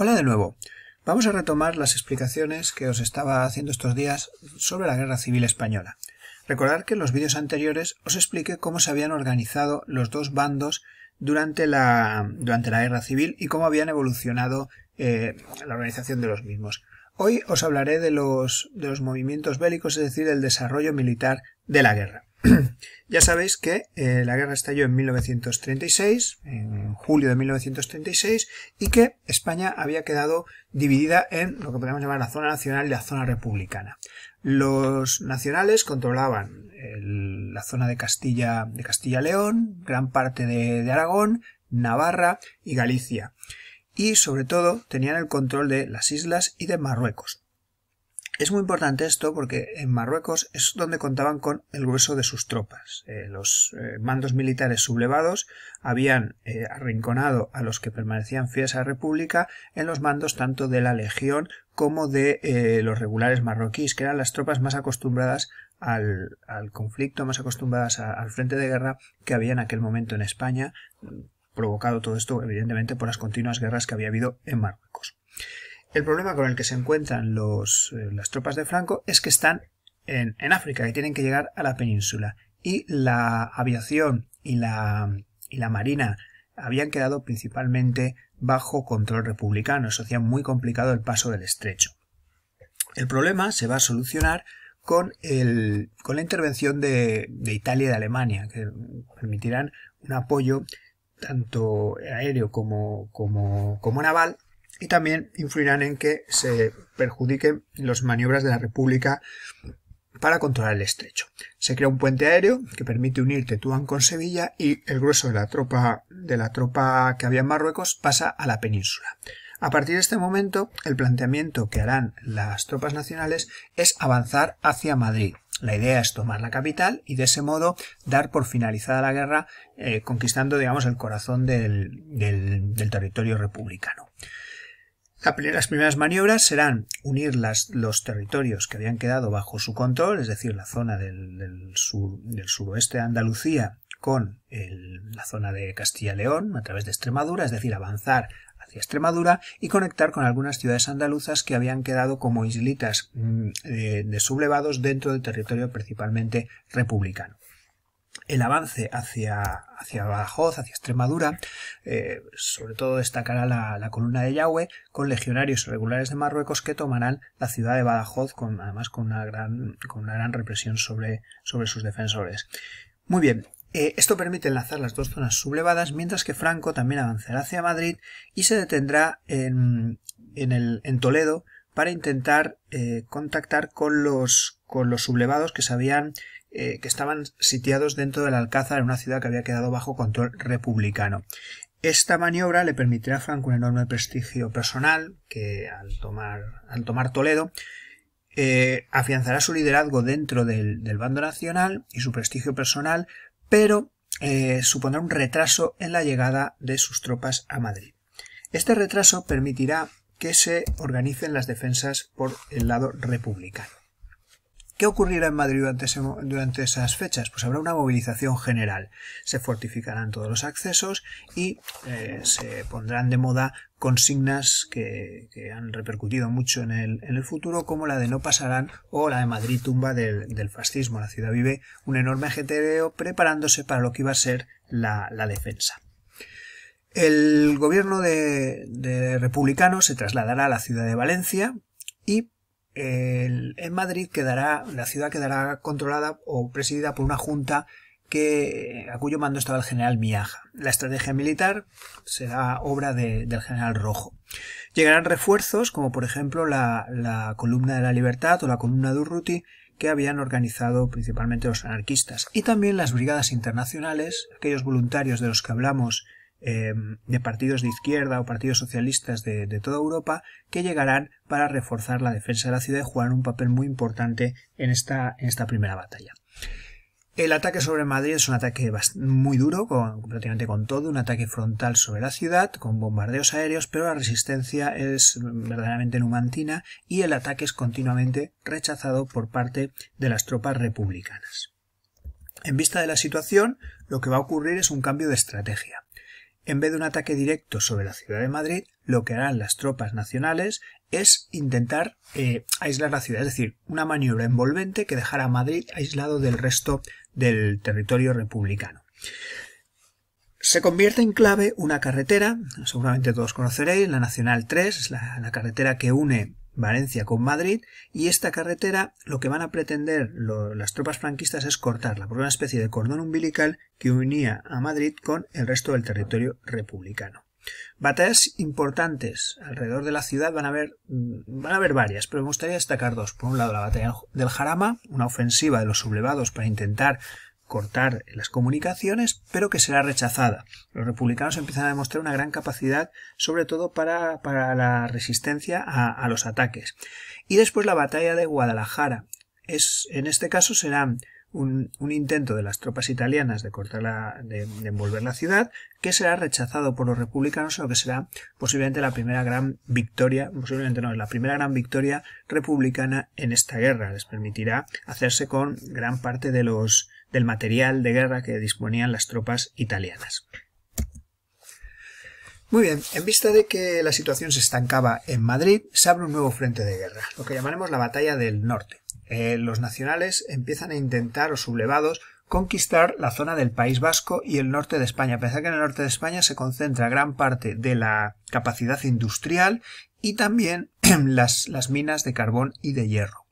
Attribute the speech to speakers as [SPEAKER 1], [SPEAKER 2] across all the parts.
[SPEAKER 1] Hola de nuevo. Vamos a retomar las explicaciones que os estaba haciendo estos días sobre la Guerra Civil Española. Recordad que en los vídeos anteriores os expliqué cómo se habían organizado los dos bandos durante la, durante la Guerra Civil y cómo habían evolucionado eh, la organización de los mismos. Hoy os hablaré de los, de los movimientos bélicos, es decir, del desarrollo militar de la guerra. ya sabéis que eh, la guerra estalló en 1936, en julio de 1936, y que España había quedado dividida en lo que podemos llamar la zona nacional y la zona republicana. Los nacionales controlaban la zona de Castilla, de Castilla-León, gran parte de Aragón, Navarra y Galicia. Y sobre todo tenían el control de las islas y de Marruecos. Es muy importante esto porque en Marruecos es donde contaban con el grueso de sus tropas. Eh, los eh, mandos militares sublevados habían eh, arrinconado a los que permanecían fieles a la República en los mandos tanto de la Legión como de los regulares marroquíes, que eran las tropas más acostumbradas al, conflicto, más acostumbradas al frente de guerra que había en aquel momento en España, provocado todo esto evidentemente por las continuas guerras que había habido en Marruecos. El problema con el que se encuentran eh, las tropas de Franco es que están en, África y tienen que llegar a la península. Y la aviación y la, la marina habían quedado principalmente bajo control republicano. Eso hacía muy complicado el paso del estrecho. El problema se va a solucionar con, el, con la intervención de, de Italia y de Alemania, que permitirán un apoyo tanto aéreo como, como, como naval y también influirán en que se perjudiquen las maniobras de la República para controlar el estrecho. Se crea un puente aéreo que permite unir Tetuán con Sevilla y el grueso de la tropa de la tropa que había en Marruecos pasa a la península. A partir de este momento, el planteamiento que harán las tropas nacionales es avanzar hacia Madrid. La idea es tomar la capital y de ese modo dar por finalizada la guerra, eh, conquistando, digamos, el corazón del territorio republicano. Las primeras maniobras serán unir los territorios que habían quedado bajo su control, es decir, la zona del, sur, del suroeste de Andalucía con la zona de Castilla-León a través de Extremadura, es decir, avanzar hacia Extremadura y conectar con algunas ciudades andaluzas que habían quedado como islitas mm, eh, de sublevados dentro del territorio principalmente republicano el avance hacia, hacia Badajoz, hacia Extremadura, eh, sobre todo destacará la, la, columna de Yahweh, con legionarios regulares de Marruecos que tomarán la ciudad de Badajoz, con, además con una gran, con una gran represión sobre, sobre sus defensores. Muy bien, eh, esto permite enlazar las dos zonas sublevadas, mientras que Franco también avanzará hacia Madrid y se detendrá en, en, el, en Toledo para intentar eh, contactar con los, con los sublevados que se habían eh, que estaban sitiados dentro del Alcázar en una ciudad que había quedado bajo control republicano. Esta maniobra le permitirá a Franco un enorme prestigio personal que al tomar, al tomar Toledo eh, afianzará su liderazgo dentro del, del, bando nacional y su prestigio personal, pero eh, supondrá un retraso en la llegada de sus tropas a Madrid. Este retraso permitirá que se organicen las defensas por el lado republicano. ¿Qué ocurrirá en Madrid durante, esas fechas? Pues habrá una movilización general. Se fortificarán todos los accesos y eh, se pondrán de moda consignas que, han repercutido mucho en el, futuro, como la de no pasarán o la de Madrid tumba del, fascismo. La ciudad vive un enorme ajetreo preparándose para lo que iba a ser la, defensa. El gobierno de, de republicano se trasladará a la ciudad de Valencia y en Madrid quedará, la ciudad quedará controlada o presidida por una junta que, a cuyo mando estaba el general Miaja. La estrategia militar será obra del general Rojo. Llegarán refuerzos, como por ejemplo la, la, columna de la libertad o la columna de Urruti, que habían organizado principalmente los anarquistas, y también las brigadas internacionales, aquellos voluntarios de los que hablamos Em, de partidos de izquierda o partidos socialistas de, toda Europa que llegarán para reforzar la defensa de la ciudad y jugar un papel muy importante en esta, en esta primera batalla. El ataque sobre Madrid es un ataque muy duro, prácticamente con todo, un ataque frontal sobre la ciudad, con bombardeos aéreos, pero la resistencia es verdaderamente numantina y el ataque es continuamente rechazado por parte de las tropas republicanas. En vista de la situación, lo que va a ocurrir es un cambio de estrategia en vez de un ataque directo sobre la ciudad de Madrid, lo que harán las tropas nacionales es intentar eh, aislar la ciudad, es decir, una maniobra envolvente que dejará a Madrid aislado del resto del territorio republicano. Se convierte en clave una carretera, seguramente todos conoceréis, la Nacional 3, es la carretera que une Valencia con Madrid y esta carretera lo que van a pretender las tropas franquistas es cortarla por una especie de cordón umbilical que unía a Madrid con el resto del territorio republicano. Batallas importantes alrededor de la ciudad van a haber, mm, van a haber varias, pero me gustaría destacar dos. Por un lado, la batalla del Jarama, una ofensiva de los sublevados para intentar cortar las comunicaciones, pero que será rechazada. Los republicanos empiezan a demostrar una gran capacidad, sobre todo para, para la resistencia a, a los ataques. Y después la batalla de Guadalajara. Es, en este caso serán un, intento de las tropas italianas de, cortar de, envolver la ciudad, que será rechazado por los republicanos, lo que será posiblemente la primera gran victoria, posiblemente no, la primera gran victoria republicana en esta guerra. Les permitirá hacerse con gran parte de los, del material de guerra que disponían las tropas italianas. Muy bien, en vista de que la situación se estancaba en Madrid, se abre un nuevo frente de guerra, lo que llamaremos la Batalla del Norte. Eh, los nacionales empiezan a intentar, o sublevados, conquistar la zona del País Vasco y el norte de España. pesar que en el norte de España se concentra gran parte de la capacidad industrial y también las, las minas de carbón y de hierro.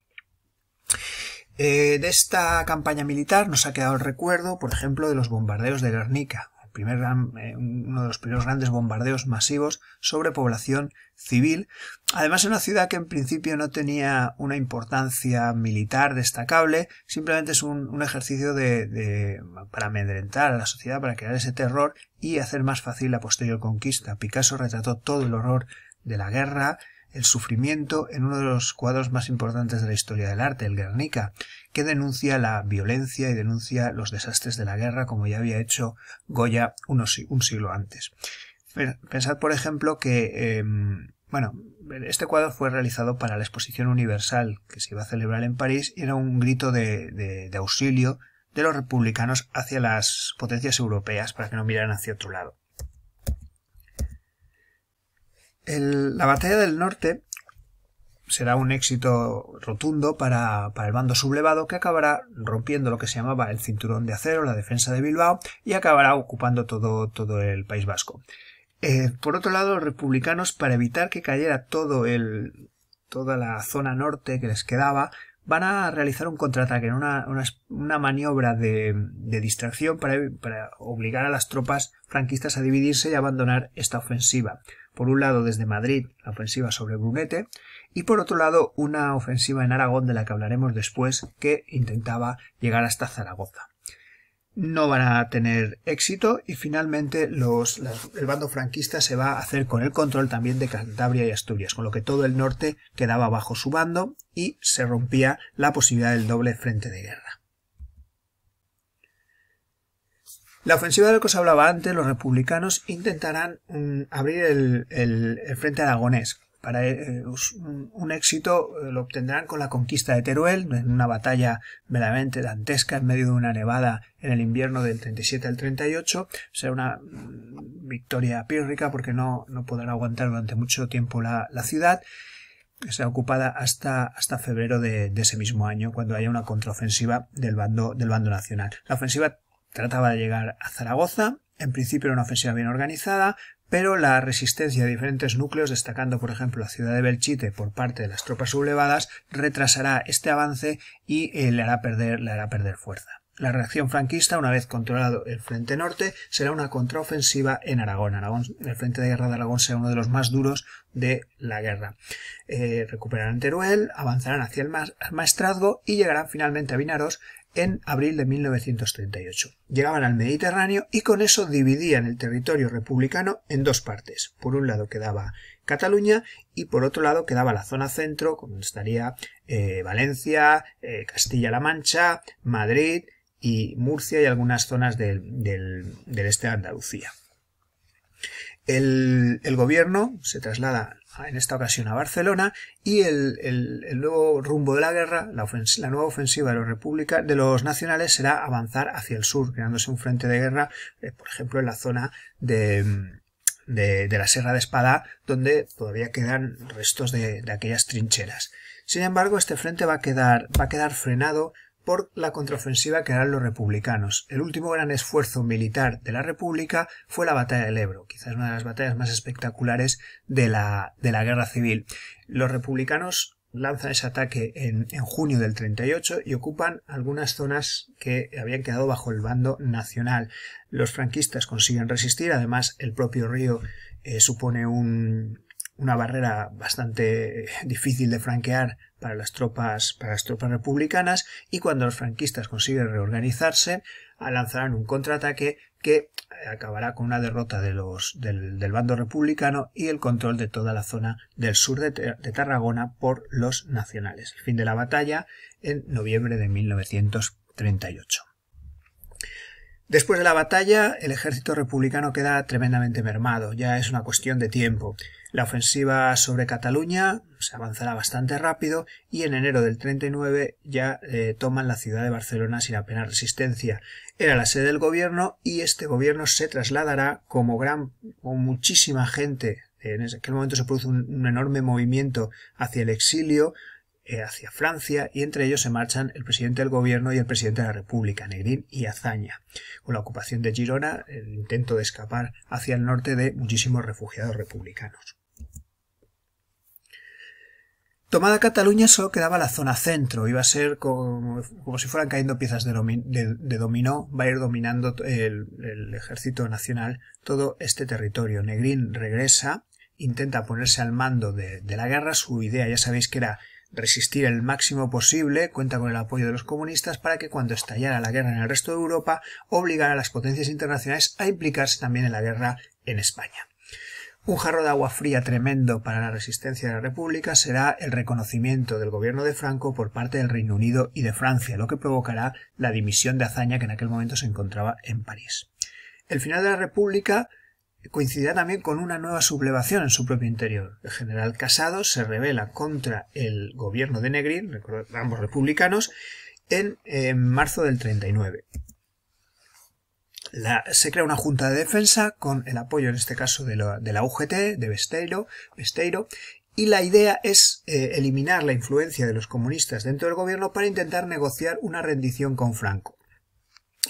[SPEAKER 1] Eh, de esta campaña militar nos ha quedado el recuerdo, por ejemplo, de los bombardeos de Guernica, eh, uno de los primeros grandes bombardeos masivos sobre población civil. Además, es una ciudad que en principio no tenía una importancia militar destacable, simplemente es un, ejercicio de, para amedrentar a la sociedad, para crear ese terror y hacer más fácil la posterior conquista. Picasso retrató todo el horror de la guerra el sufrimiento en uno de los cuadros más importantes de la historia del arte, el Guernica, que denuncia la violencia y denuncia los desastres de la guerra como ya había hecho Goya un siglo antes. Pensad, por ejemplo, que... Em, bueno, este cuadro fue realizado para la Exposición Universal que se iba a celebrar en París y era un grito de, de auxilio de los republicanos hacia las potencias europeas para que no miraran hacia otro lado la batalla del norte será un éxito rotundo para, el bando sublevado que acabará rompiendo lo que se llamaba el cinturón de acero, la defensa de Bilbao, y acabará ocupando todo, el País Vasco. Eh, por otro lado, los republicanos, para evitar que cayera todo toda la zona norte que les quedaba, van a realizar un contraataque, una, una, maniobra de, distracción para, para obligar a las tropas franquistas a dividirse y abandonar esta ofensiva por un lado desde Madrid la ofensiva sobre Brunete y por otro lado una ofensiva en Aragón de la que hablaremos después que intentaba llegar hasta Zaragoza. No van a tener éxito y finalmente el bando franquista se va a hacer con el control también de Cantabria y Asturias, con lo que todo el norte quedaba bajo su bando y se rompía la posibilidad del doble frente de guerra. La ofensiva de la que os hablaba antes, los republicanos intentarán mm, abrir el, frente aragonés. Para eh, un, éxito eh, lo obtendrán con la conquista de Teruel, en una batalla verdaderamente dantesca en medio de una nevada en el invierno del 37 al 38. Será una mm, victoria pírrica porque no, no podrá aguantar durante mucho tiempo la, ciudad que será ocupada hasta, hasta febrero de, de, ese mismo año, cuando haya una contraofensiva del bando, del bando nacional. La ofensiva Trataba de llegar a Zaragoza, en principio era una ofensiva bien organizada, pero la resistencia de diferentes núcleos, destacando por ejemplo la ciudad de Belchite por parte de las tropas sublevadas, retrasará este avance y eh, le, hará perder, le hará perder fuerza. La reacción franquista, una vez controlado el frente norte, será una contraofensiva en Aragón. Aragón. El frente de guerra de Aragón será uno de los más duros de la guerra. Eh, recuperarán Teruel, avanzarán hacia el maestrazgo y llegarán finalmente a Vinaros en abril de 1938. Llegaban al Mediterráneo y con eso dividían el territorio republicano en dos partes. Por un lado quedaba Cataluña y por otro lado quedaba la zona centro, como estaría eh, Valencia, eh, Castilla-La Mancha, Madrid y Murcia y algunas zonas del, este de Andalucía. El, el, gobierno se traslada en esta ocasión a Barcelona, y el, nuevo rumbo de la guerra, la, nueva ofensiva de los, de los nacionales será avanzar hacia el sur, creándose un frente de guerra, eh, por ejemplo, en la zona de, la Sierra de Espada, donde todavía quedan restos de, aquellas trincheras. Sin embargo, este frente va a va a quedar frenado por la contraofensiva que harán los republicanos. El último gran esfuerzo militar de la República fue la batalla del Ebro, quizás una de las batallas más espectaculares de la, de la guerra civil. Los republicanos lanzan ese ataque en, junio del 38 y ocupan algunas zonas que habían quedado bajo el bando nacional. Los franquistas consiguen resistir, además el propio río eh, supone un, una barrera bastante eh, difícil de franquear para las tropas, para las tropas republicanas y cuando los franquistas consiguen reorganizarse ah, lanzarán un contraataque que eh, acabará con una derrota de los, del, bando republicano y el control de toda la zona del sur de, de Tarragona por los nacionales. El fin de la batalla en noviembre de 1938. Después de la batalla, el ejército republicano queda tremendamente mermado, ya es una cuestión de tiempo. La ofensiva sobre Cataluña se avanzará bastante rápido y en enero del 39 ya eh, toman la ciudad de Barcelona sin apenas resistencia. Era la sede del gobierno y este gobierno se trasladará como gran, con muchísima gente en aquel momento se produce un, enorme movimiento hacia el exilio, eh, hacia Francia y entre ellos se marchan el presidente del gobierno y el presidente de la República, Negrín y Azaña. Con la ocupación de Girona, el intento de escapar hacia el norte de muchísimos refugiados republicanos. Tomada Cataluña solo quedaba la zona centro, iba a ser como, si fueran cayendo piezas de, dominó, va a ir dominando el, ejército nacional todo este territorio. Negrín regresa, intenta ponerse al mando de la guerra, su idea ya sabéis que era resistir el máximo posible, cuenta con el apoyo de los comunistas para que cuando estallara la guerra en el resto de Europa obligara a las potencias internacionales a implicarse también en la guerra en España. Un jarro de agua fría tremendo para la resistencia de la República será el reconocimiento del gobierno de Franco por parte del Reino Unido y de Francia, lo que provocará la dimisión de Azaña que en aquel momento se encontraba en París. El final de la República coincidirá también con una nueva sublevación en su propio interior. El general Casado se revela contra el gobierno de Negrín, ambos republicanos, en, marzo del 39. se crea una junta de defensa con el apoyo en este caso de la, UGT, de Besteiro, Besteiro, y la idea es eh, eliminar la influencia de los comunistas dentro del gobierno para intentar negociar una rendición con Franco.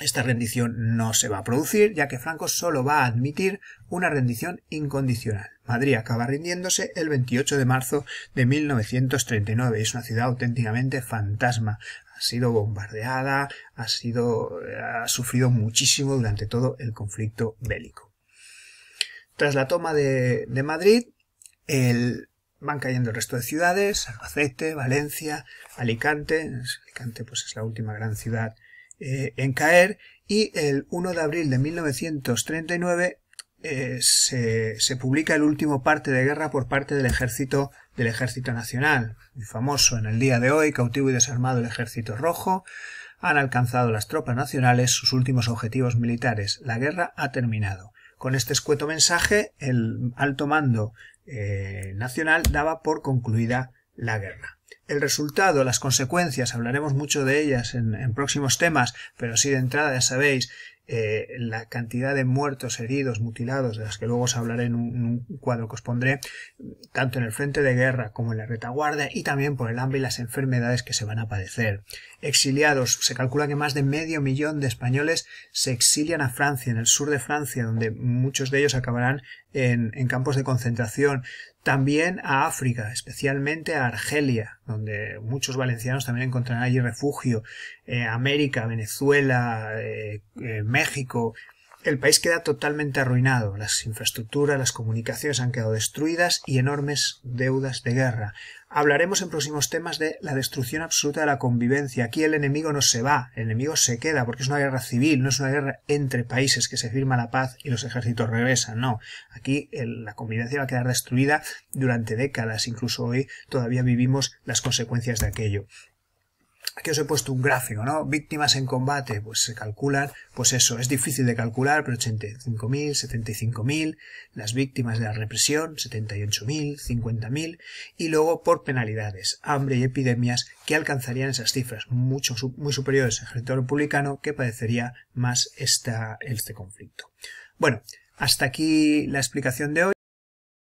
[SPEAKER 1] Esta rendición no se va a producir, ya que Franco solo va a admitir una rendición incondicional. Madrid acaba rindiéndose el 28 de marzo de 1939. Es una ciudad auténticamente fantasma. Ha sido bombardeada, ha sufrido muchísimo durante todo el conflicto bélico. Tras la toma de, Madrid, van cayendo el resto de ciudades, Albacete, Valencia, Alicante. Alicante pues es la última gran ciudad eh, en caer y el 1 de abril de 1939 eh, se, se, publica el último parte de guerra por parte del ejército del ejército nacional, muy famoso en el día de hoy, cautivo y desarmado el ejército rojo, han alcanzado las tropas nacionales sus últimos objetivos militares, la guerra ha terminado. Con este escueto mensaje, el alto mando eh, nacional daba por concluida la guerra. El resultado, las consecuencias, hablaremos mucho de ellas en, próximos temas, pero sí de entrada ya sabéis eh, la cantidad de muertos, heridos, mutilados, de las que luego os hablaré en un, cuadro que os pondré, tanto en el frente de guerra como en la retaguardia, y también por el hambre y las enfermedades que se van a padecer. Exiliados, se calcula que más de medio millón de españoles se exilian a Francia, en el sur de Francia, donde muchos de ellos acabarán en campos de concentración también a África, especialmente a Argelia, donde muchos valencianos también encontrarán allí refugio, eh, América, Venezuela, eh, eh, México, el país queda totalmente arruinado, las infraestructuras, las comunicaciones han quedado destruidas y enormes deudas de guerra. Hablaremos en próximos temas de la destrucción absoluta de la convivencia. Aquí el enemigo no se va, el enemigo se queda, porque es una guerra civil, no es una guerra entre países que se firma la paz y los ejércitos regresan. No, aquí la convivencia va a quedar destruida durante décadas, incluso hoy todavía vivimos las consecuencias de aquello. Aquí os he puesto un gráfico, ¿no? Víctimas en combate, pues se calculan, pues eso, es difícil de calcular, pero 85.000, 75.000, las víctimas de la represión, 78.000, 50.000, y luego por penalidades, hambre y epidemias, que alcanzarían esas cifras, mucho, muy superiores al ejército republicano, que padecería más esta, este conflicto. Bueno, hasta aquí la explicación de hoy.